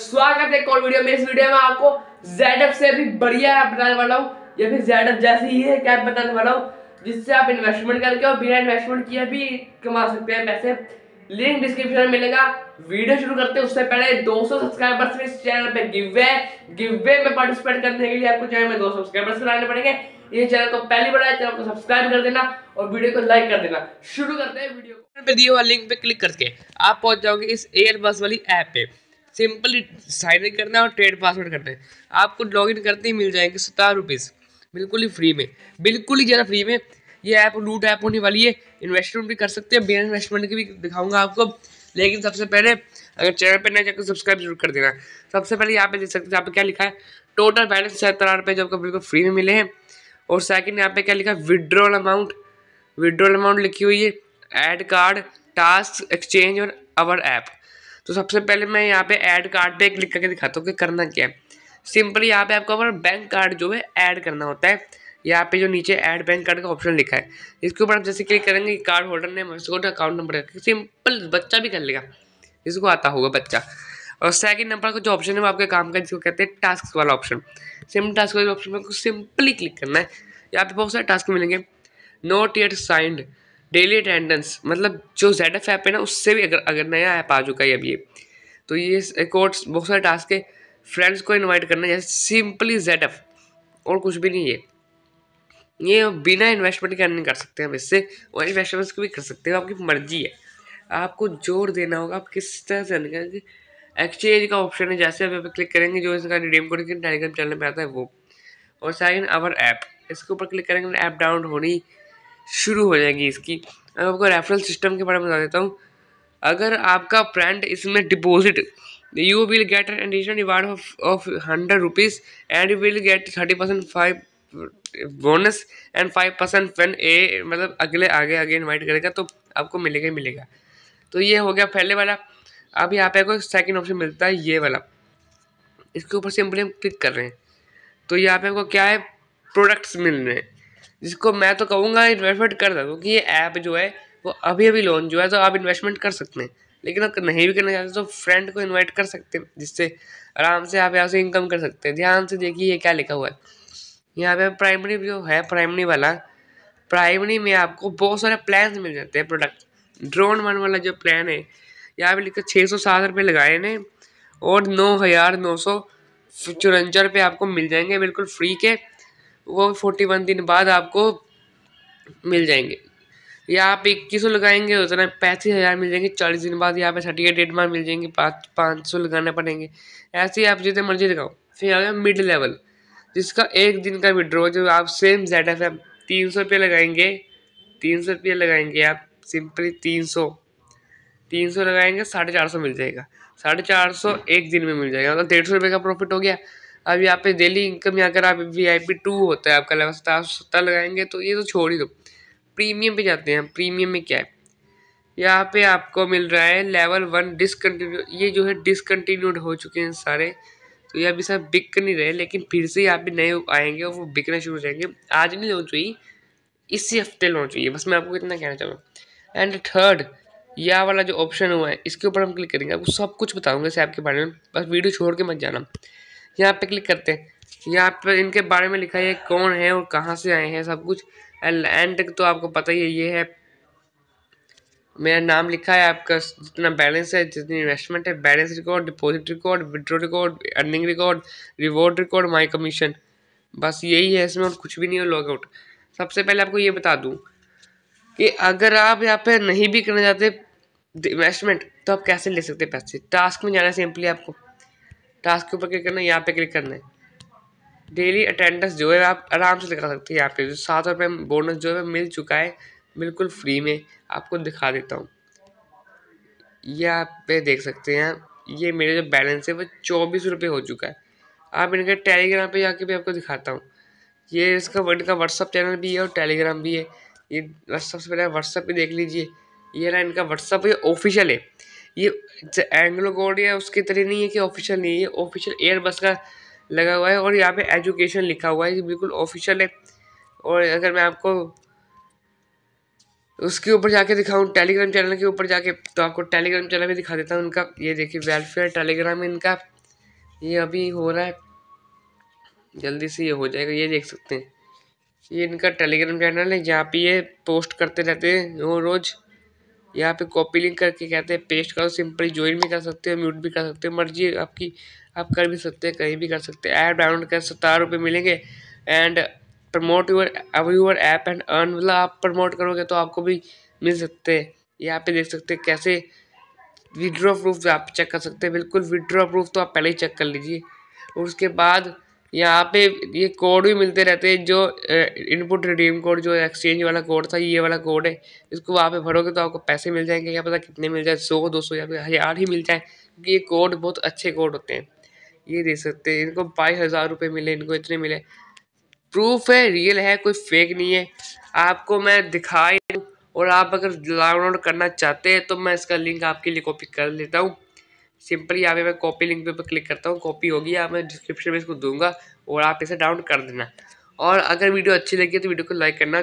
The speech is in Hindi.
स्वागत है एक वीडियो में इस वीडियो में आपको जेडअप से भी बढ़िया ऐप बताने वाला हूँ या फिर जेडअप जैसी ही है ऐप बताने वाला हूँ जिससे आप इन्वेस्टमेंट करके और बिना इन्वेस्टमेंट किए भी कमा सकते हैं पैसे लिंक डिस्क्रिप्शन में मिलेगा वीडियो शुरू करते हैं उससे पहले 200 सब्सक्राइबर्स इस चैनल पे गिवे गिवे में पार्टिसिपेट करने के लिए आपको चैनल में 200 सब्सक्राइबर्स बनाने पड़ेंगे ये चैनल को तो पहली बार आया चैनल को सब्सक्राइब कर देना और वीडियो को लाइक कर देना शुरू करते हैं वीडियो को दिए हुआ लिंक पे क्लिक करके आप पहुंच जाओगे इस एयरबस वाली ऐप पे सिंपली साइन इन करना है और ट्रेड पासवर्ड करना है आपको लॉग इन करते ही मिल जाएंगे सत्तर रुपीज़ बिल्कुल ही फ्री में बिल्कुल ही ज़्यादा फ्री में ये ऐप लूट ऐप होने वाली है इन्वेस्टमेंट भी कर सकते हैं बिना इन्वेस्टमेंट की भी दिखाऊंगा आपको लेकिन सबसे पहले अगर चैनल पर नहीं जाकर तो सब्सक्राइब जरूर कर देना सबसे पहले यहाँ पे देख सकते हैं यहाँ पे क्या लिखा है टोटल बैलेंस सत्तर रुपये जो आपको बिल्कुल फ्री में मिले हैं और सेकंड यहाँ पे क्या लिखा है विड्रॉल अमाउंट विड्रॉल अमाउंट लिखी हुई है एड कार्ड टास्क एक्सचेंज और अवर ऐप तो सबसे पहले मैं यहाँ पे ऐड कार्ड पे क्लिक करके दिखाता हूँ कि करना क्या है सिंपली यहाँ पे आपको अपना बैंक कार्ड जो है ऐड करना होता है यहाँ पे जो नीचे ऐड बैंक कार्ड का ऑप्शन लिखा है इसके ऊपर आप जैसे क्लिक करेंगे कार्ड होल्डर ने मस्कोट अकाउंट नंबर सिंपल बच्चा भी कर लेगा इसको आता होगा बच्चा और सेकंड नंबर का जो ऑप्शन है वो आपके काम का जिसको कहते हैं टास्क वाला ऑप्शन सिम टास्क वाले ऑप्शन में सिंपली क्लिक करना है यहाँ पे बहुत सारे टास्क मिलेंगे not yet signed daily attendance मतलब जो जेड एफ ऐप है ना उससे भी अगर अगर नया ऐप आ चुका है अब ये तो ये कोर्स बहुत सारे टास्क है फ्रेंड्स को इनवाइट करना जैसे सिंपली जेड एफ और कुछ भी नहीं है ये बिना इन्वेस्टमेंट के नहीं कर सकते हैं हम इससे और इन्वेस्टमेंट्स को भी कर सकते हैं आपकी मर्जी है आपको जोर देना होगा आप किस तरह से करेंगे एक्सचेंज का ऑप्शन है जैसे आप क्लिक करेंगे जो इसका रिडीम कोड टेलीग्राम चैनल में आता है वो और साइन अवर ऐप इसके ऊपर क्लिक करेंगे ऐप डाउनलोड होनी शुरू हो जाएगी इसकी मैं आपको रेफरल सिस्टम के बारे में बता देता हूँ अगर आपका ब्रांड इसमें deposit you will get an additional reward of hundred rupees and you will get thirty percent five bonus and five percent one a मतलब अगले आगे आगे इन्वाइट करेगा तो आपको मिलेगा ही मिलेगा तो ये हो गया पहले वाला अब यहाँ पे आपको सेकेंड ऑप्शन मिलता है ये वाला इसके ऊपर सिंपली हम क्लिक कर रहे हैं तो यहाँ पे आपको क्या है प्रोडक्ट्स मिल रहे हैं जिसको मैं तो कहूँगा इन्वेस्टमेंट कर दो क्योंकि ये ऐप जो है वो अभी अभी लॉन्च जो है तो आप इन्वेस्टमेंट कर सकते हैं लेकिन अगर नहीं भी करना चाहते तो फ्रेंड को इन्वाइट कर सकते हैं जिससे आराम से आप यहाँ से इनकम कर सकते हैं ध्यान से देखिए ये क्या लिखा हुआ है यहाँ पे प्राइमरी जो है प्राइमरी वाला प्राइमरी में आपको बहुत सारे प्लान मिल जाते हैं प्रोडक्ट ड्रोन वन वाला जो प्लान है यहाँ पे लिखकर छः सौ सात रुपये लगाए ने और नौ हज़ार नौ सौ चौरंजा रुपये आपको मिल जाएंगे बिल्कुल फ्री के वो फोर्टी वन दिन बाद आपको मिल जाएंगे या आप इक्कीस सौ लगाएंगे उतना पैंतीस हज़ार मिल जाएंगे चालीस दिन बाद यहाँ पे सर्टिफिकेट डेट बाद मिल जाएंगे पाँच पाँच सौ लगाना पड़ेंगे ऐसे ही आप जितने मर्जी लगाओ फिर आ गया मिड लेवल जिसका एक दिन का विड्रॉ जो आप सेम जेड एफ एम तीन सौ रुपये लगाएंगे तीन सौ रुपये लगाएंगे आप सिंपली तीन सौ तीन सौ लगाएंगे साढ़े चार सौ मिल जाएगा साढ़े चार सौ एक दिन में मिल जाएगा मतलब डेढ़ सौ रुपये का प्रॉफिट हो गया अब यहाँ पे डेली इनकम या अगर आप वी आई पी टू होता है आपका लेवल सत्तर सत्तर लगाएंगे तो ये तो छोड़ ही दो प्रीमियम पे जाते हैं प्रीमियम में क्या है यहाँ पे आपको मिल रहा है लेवल वन डिसकंटिन्यू ये जो है डिसकन्टिन्यूड हो चुके हैं सारे तो ये अभी सब बिक नहीं रहे लेकिन फिर से यहाँ पे नए आएंगे और वो बिकना शुरू हो जाएंगे आज नहीं लॉन्च हुई इसी हफ्ते लॉन्च हुई है बस मैं आपको इतना कहना चाहूँगा एंड थर्ड यह वाला जो ऑप्शन हुआ है इसके ऊपर हम क्लिक करेंगे आपको सब कुछ बताऊँगा इसे आपके बारे में बस वीडियो छोड़ के मत जाना यहाँ पे क्लिक करते हैं यहाँ पर इनके बारे में लिखा है कौन है और कहाँ से आए हैं सब कुछ एंड तक तो आपको पता ही है ये है मेरा नाम लिखा है आपका जितना बैलेंस है जितनी इन्वेस्टमेंट है balance record deposit record withdraw record earning record reward record my commission बस यही है इसमें और कुछ भी नहीं है आउट सबसे पहले आपको ये बता दूं कि अगर आप यहाँ पे नहीं भी करना चाहते इन्वेस्टमेंट तो आप कैसे ले सकते पैसे टास्क में जाना सिंपली आपको टास्क के ऊपर क्लिक करना है यहाँ पे क्लिक करना है डेली अटेंडेंस जो है आप आराम से लगा सकते हैं यहाँ पे जो सात रुपये बोनस जो है मिल चुका है बिल्कुल फ्री में आपको दिखा देता हूँ ये आप पे देख सकते हैं ये मेरे जो बैलेंस है वो चौबीस रुपये हो चुका है आप इनके टेलीग्राम पे जाके भी आपको दिखाता हूँ ये इसका इनका व्हाट्सअप चैनल भी है और टेलीग्राम भी है ये सबसे पहले व्हाट्सअप भी देख लीजिए ये ना इनका व्हाट्सअप ऑफिशियल है ये एंग्लो कोड है उसकी तरह नहीं है कि ऑफिशियल नहीं है ऑफिशियल एयर बस का लगा हुआ है और यहाँ पे एजुकेशन लिखा हुआ है ये बिल्कुल ऑफिशियल है और अगर मैं आपको उसके ऊपर जाके दिखाऊँ टेलीग्राम चैनल के ऊपर जाके तो आपको टेलीग्राम चैनल भी दिखा देता हूँ उनका ये देखिए वेलफेयर टेलीग्राम इनका ये अभी हो रहा है जल्दी से ये हो जाएगा ये देख सकते हैं ये इनका टेलीग्राम चैनल है जहाँ पे ये पोस्ट करते रहते हैं रोज़ यहाँ पे कॉपी लिंक करके कहते हैं पेस्ट करो सिंपल ज्वाइन भी कर सकते हो म्यूट भी कर सकते हो मर्जी आपकी आप कर भी सकते हैं कहीं भी कर सकते हैं ऐप डाउनलोड कर सत्रह रुपये मिलेंगे and promote your your app and earn मतलब आप प्रमोट करोगे तो आपको भी मिल सकते हैं यहाँ पे देख सकते हैं कैसे विड्रॉ प्रूफ आप चेक कर सकते हैं बिल्कुल विड्रॉ प्रूफ तो आप पहले ही चेक कर लीजिए और उसके बाद यहाँ पे ये कोड भी मिलते रहते हैं जो इनपुट रिडीम कोड जो एक्सचेंज वाला कोड था ये वाला कोड है इसको वहाँ पे भरोगे तो आपको पैसे मिल जाएंगे क्या पता कितने मिल जाए सौ दो सौ या फिर हज़ार ही मिल जाए क्योंकि ये कोड बहुत अच्छे कोड होते हैं ये दे सकते हैं इनको बाईस हज़ार रुपये मिले इनको इतने मिले प्रूफ है रियल है कोई फेक नहीं है आपको मैं दिखाई और आप अगर डाउनलोड करना चाहते हैं तो मैं इसका लिंक आपके लिए कॉपी कर लेता हूँ सिंपली यहाँ पे मैं कॉपी लिंक पे क्लिक करता हूँ कॉपी होगी यहाँ मैं डिस्क्रिप्शन में इसको दूंगा और आप इसे डाउनलोड कर देना और अगर वीडियो अच्छी लगी तो वीडियो को लाइक करना